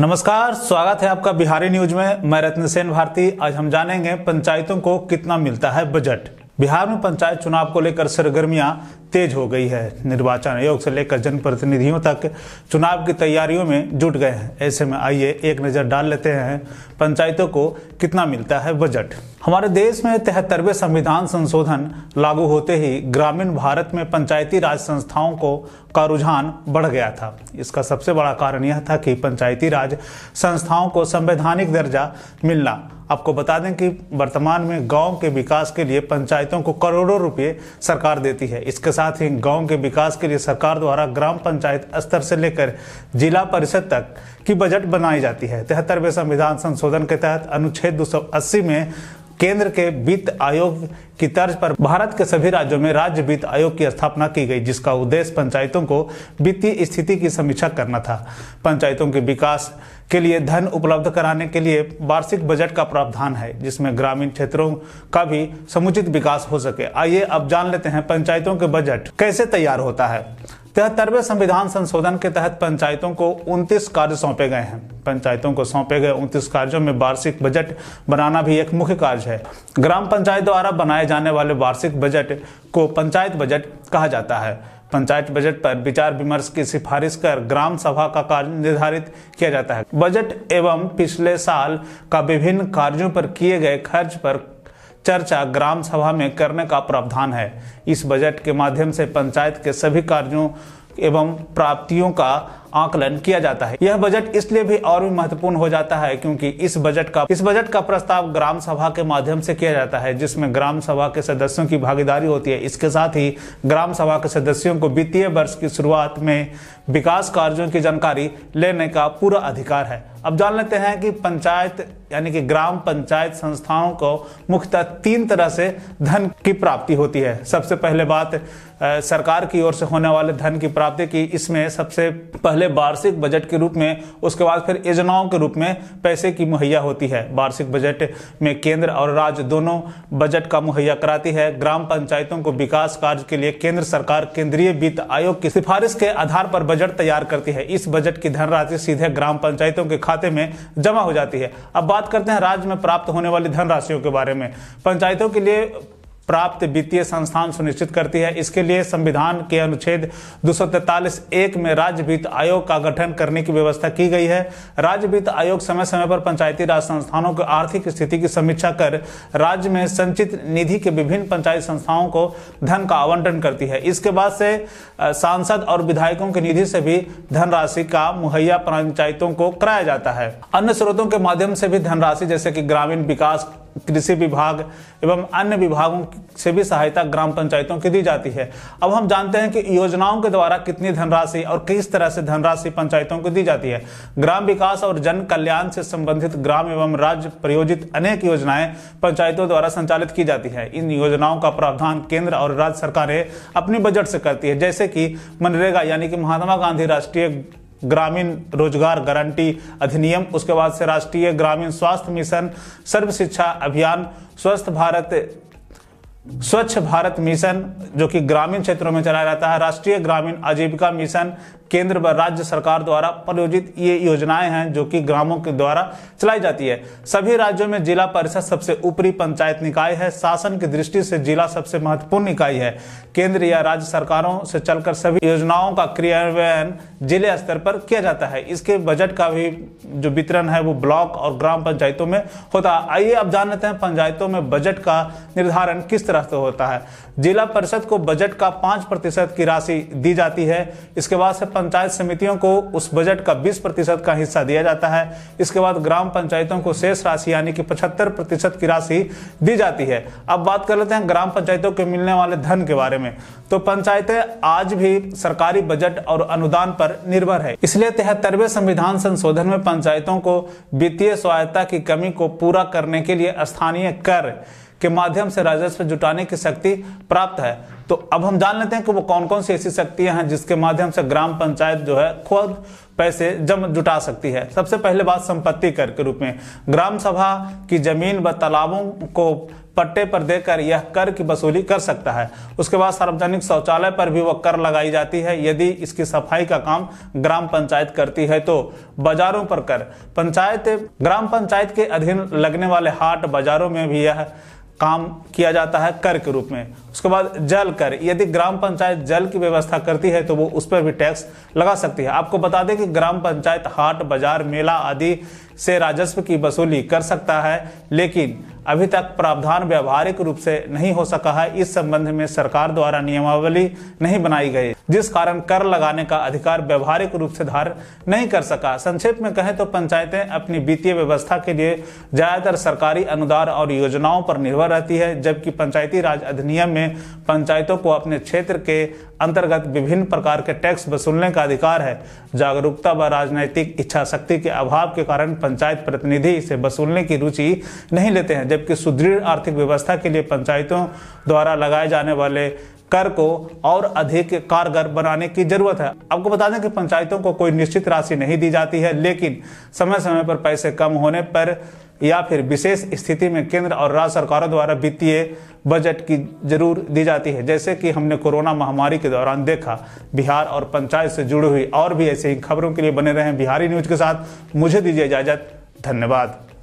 नमस्कार स्वागत है आपका बिहारी न्यूज में मैं रत्नसेन भारती आज हम जानेंगे पंचायतों को कितना मिलता है बजट बिहार में पंचायत चुनाव को लेकर सरगर्मियां तेज हो गई है निर्वाचन आयोग से लेकर जनप्रतिनिधियों तक चुनाव की तैयारियों में जुट गए हैं ऐसे में आइए एक नज़र डाल लेते हैं पंचायतों को कितना मिलता है बजट हमारे देश में तिहत्तरवें संविधान संशोधन लागू होते ही ग्रामीण भारत में पंचायती राज संस्थाओं को का रुझान बढ़ गया था इसका सबसे बड़ा कारण यह था कि पंचायती राज संस्थाओं को संवैधानिक दर्जा मिलना आपको बता दें कि वर्तमान में गांव के विकास के लिए पंचायतों को करोड़ों रुपए सरकार देती है इसके साथ ही गांव के विकास के लिए सरकार द्वारा ग्राम पंचायत स्तर से लेकर जिला परिषद तक की बजट बनाई जाती है तिहत्तरवें संविधान संशोधन के तहत अनुच्छेद 280 में केंद्र के वित्त आयोग की तर्ज पर भारत के सभी राज्यों में राज्य वित्त आयोग की स्थापना की गई जिसका उद्देश्य पंचायतों को वित्तीय स्थिति की समीक्षा करना था पंचायतों के विकास के लिए धन उपलब्ध कराने के लिए वार्षिक बजट का प्रावधान है जिसमें ग्रामीण क्षेत्रों का भी समुचित विकास हो सके आइए अब जान लेते हैं पंचायतों के बजट कैसे तैयार होता है तिहत्तरवे संविधान संशोधन के तहत पंचायतों को 29 कार्य सौंपे गए हैं पंचायतों को सौंपे गए 29 कार्यों में वार्षिक बजट बनाना भी एक मुख्य कार्य है ग्राम पंचायत द्वारा बनाए जाने वाले वार्षिक बजट को पंचायत बजट कहा जाता है पंचायत बजट पर विचार विमर्श की सिफारिश कर ग्राम सभा का कार्य निर्धारित किया जाता है बजट एवं पिछले साल का विभिन्न कार्यों पर किए गए खर्च पर चर्चा ग्राम सभा में करने का प्रावधान है इस बजट के माध्यम से पंचायत के सभी कार्यों एवं प्राप्तियों का आकलन किया जाता है यह बजट इसलिए भी और भी महत्वपूर्ण हो जाता है क्योंकि इस बजट का इस बजट का प्रस्ताव ग्राम सभा के माध्यम से किया जाता है जिसमें ग्राम सभा के सदस्यों की भागीदारी होती है इसके साथ ही ग्राम सभा के सदस्यों को वित्तीय वर्ष की शुरुआत में विकास कार्यों की जानकारी लेने का पूरा अधिकार है अब जान लेते हैं कि पंचायत यानी कि ग्राम पंचायत संस्थाओं को मुख्यतः तीन तरह से धन की प्राप्ति होती है सबसे पहले बात सरकार की ओर से होने वाले धन की प्राप्ति की इसमें सबसे पहले वार्षिक बजट के रूप में उसके बाद फिर योजनाओं के रूप में पैसे की मुहैया होती है वार्षिक बजट में केंद्र और राज्य दोनों बजट का मुहैया कराती है ग्राम पंचायतों को विकास कार्य के लिए केंद्र सरकार केंद्रीय वित्त आयोग की सिफारिश के आधार पर बजट तैयार करती है इस बजट की धनराशि सीधे ग्राम पंचायतों के खाते खाते में जमा हो जाती है अब बात करते हैं राज्य में प्राप्त होने वाली धनराशियों के बारे में पंचायतों के लिए प्राप्त वित्तीय संस्थान सुनिश्चित करती है इसके लिए संविधान के अनुच्छेद दो एक में राज्य वित्त आयोग का गठन करने की व्यवस्था की गई है राज्य वित्त आयोग समय समय पर पंचायती राज संस्थानों की आर्थिक स्थिति की समीक्षा कर राज्य में संचित निधि के विभिन्न पंचायत संस्थाओं को धन का आवंटन करती है इसके बाद से सांसद और विधायकों की निधि से भी धनराशि का मुहैया पंचायतों को कराया जाता है अन्य स्रोतों के माध्यम से भी धनराशि जैसे की ग्रामीण विकास कृषि विभाग एवं अन्य विभागों से भी सहायता ग्राम पंचायतों की दी जाती है अब हम जानते हैं कि योजनाओं के द्वारा कितनी धनराशि और किस तरह से धनराशि पंचायतों को दी जाती है ग्राम विकास और जन कल्याण से संबंधित ग्राम एवं राज्य प्रयोजित अनेक योजनाएं पंचायतों द्वारा संचालित की जाती है इन योजनाओं का प्रावधान केंद्र और राज्य सरकारें अपने बजट से करती है जैसे कि मनरेगा यानी कि महात्मा गांधी राष्ट्रीय ग्रामीण रोजगार गारंटी अधिनियम उसके बाद से राष्ट्रीय ग्रामीण स्वास्थ्य मिशन सर्व शिक्षा अभियान स्वस्थ भारत स्वच्छ भारत मिशन जो कि ग्रामीण क्षेत्रों में चलाया जाता है राष्ट्रीय ग्रामीण आजीविका मिशन केंद्र व राज्य सरकार द्वारा प्रायोजित ये योजनाएं हैं जो कि ग्रामों के द्वारा चलाई जाती है सभी राज्यों में जिला परिषद सबसे ऊपरी पंचायत निकाय है शासन की दृष्टि से जिला सबसे महत्वपूर्ण निकाय है केंद्र या राज्य सरकारों से चलकर सभी योजनाओं का क्रियान्वयन जिले स्तर पर किया जाता है इसके बजट का भी जो वितरण है वो ब्लॉक और ग्राम पंचायतों में होता है आइए अब जान लेते हैं पंचायतों में बजट का निर्धारण किस तरह से होता है जिला परिषद को बजट का पांच प्रतिशत की राशि दी जाती है इसके बाद से पंचायत समितियों को उस बजट का 20 प्रतिशत का हिस्सा दिया जाता है इसके बाद ग्राम पंचायतों को शेष राशि यानी कि 75 प्रतिशत की राशि दी जाती है अब बात कर लेते हैं ग्राम पंचायतों के मिलने वाले धन के बारे में तो पंचायतें आज भी सरकारी बजट और अनुदान पर निर्भर है इसलिए तिहत्तरवे संविधान संशोधन में पंचायतों को वित्तीय स्वायत्ता की कमी को पूरा करने के लिए स्थानीय कर के माध्यम से राजस्व जुटाने की शक्ति प्राप्त है तो अब हम जान लेते हैं कि वो कौन कौन सी ऐसी शक्तियां हैं जिसके माध्यम से ग्राम पंचायत जो है खुद पैसे जम जुटा सकती है सबसे पहले बात संपत्ति कर के रूप में ग्राम सभा की जमीन व तालाबों को पट्टे पर देकर यह कर की वसूली कर सकता है उसके बाद सार्वजनिक शौचालय पर भी वह कर लगाई जाती है यदि इसकी सफाई का काम ग्राम पंचायत करती है तो बाजारों पर कर पंचायत ग्राम पंचायत के अधीन लगने वाले हाट बाजारों में भी यह काम किया जाता है कर के रूप में उसके बाद जल कर यदि ग्राम पंचायत जल की व्यवस्था करती है तो वो उस पर भी टैक्स लगा सकती है आपको बता दें कि ग्राम पंचायत हाट बाजार मेला आदि से राजस्व की वसूली कर सकता है लेकिन अभी तक प्रावधान व्यवहारिक रूप से नहीं हो सका है इस संबंध में सरकार द्वारा नियमावली नहीं बनाई गई जिस कारण कर लगाने का अधिकार व्यवहारिक रूप से धार नहीं कर सका संक्षेप में कहें तो पंचायतें अपनी वित्तीय व्यवस्था के लिए ज्यादातर सरकारी अनुदान और योजनाओं पर निर्भर रहती है जबकि पंचायती राज अधिनियम में पंचायतों को अपने क्षेत्र के अंतर्गत विभिन्न प्रकार के टैक्स वसूलने का अधिकार है जागरूकता व राजनैतिक इच्छा शक्ति के अभाव के कारण पंचायत प्रतिनिधि इसे वसूलने की रुचि नहीं लेते हैं जबकि सुदृढ़ आर्थिक व्यवस्था के लिए पंचायतों द्वारा लगाए जाने वाले कर को और अधिक कारगर बनाने की जरूरत है आपको बता दें कि पंचायतों को कोई निश्चित राशि नहीं दी जाती है लेकिन समय समय पर पैसे कम होने पर या फिर विशेष स्थिति में केंद्र और राज्य सरकारों द्वारा वित्तीय बजट की जरूर दी जाती है जैसे कि हमने कोरोना महामारी के दौरान देखा बिहार और पंचायत से जुड़ी हुई और भी ऐसी खबरों के लिए बने रहे बिहारी न्यूज के साथ मुझे दीजिए इजाजत धन्यवाद